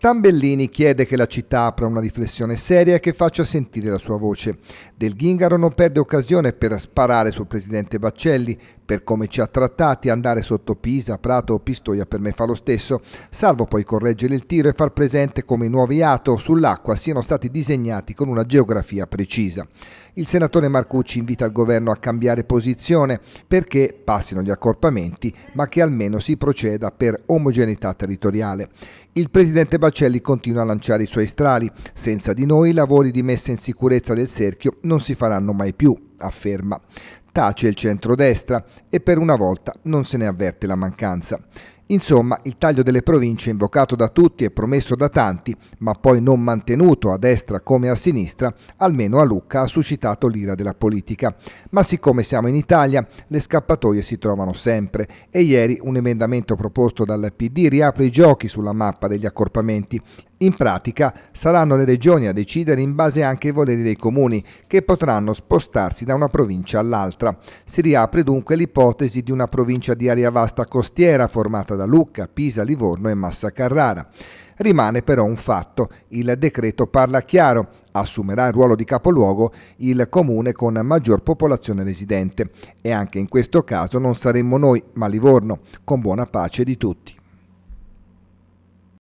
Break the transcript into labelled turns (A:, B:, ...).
A: Tambellini chiede che la città apra una riflessione seria e che faccia sentire la sua voce. Del Ghingaro non perde occasione per sparare sul presidente Baccelli, per come ci ha trattati, andare sotto Pisa, Prato o Pistoia per me fa lo stesso, salvo poi correggere il tiro e far presente come i nuovi ato sull'acqua siano stati disegnati con una geografia precisa. Il senatore Marcucci invita il governo a cambiare posizione perché passino gli accorpamenti, ma che almeno si proceda per omogeneità territoriale. Il presidente Baccelli Proacelli continua a lanciare i suoi strali. Senza di noi i lavori di messa in sicurezza del cerchio non si faranno mai più, afferma. Tace il centrodestra e per una volta non se ne avverte la mancanza. Insomma, il taglio delle province invocato da tutti e promesso da tanti, ma poi non mantenuto a destra come a sinistra, almeno a Lucca ha suscitato l'ira della politica. Ma siccome siamo in Italia, le scappatoie si trovano sempre e ieri un emendamento proposto dal PD riapre i giochi sulla mappa degli accorpamenti in pratica saranno le regioni a decidere in base anche ai voleri dei comuni, che potranno spostarsi da una provincia all'altra. Si riapre dunque l'ipotesi di una provincia di area vasta costiera formata da Lucca, Pisa, Livorno e Massa Carrara. Rimane però un fatto, il decreto parla chiaro, assumerà il ruolo di capoluogo il comune con maggior popolazione residente e anche in questo caso non saremmo noi, ma Livorno, con buona pace di tutti.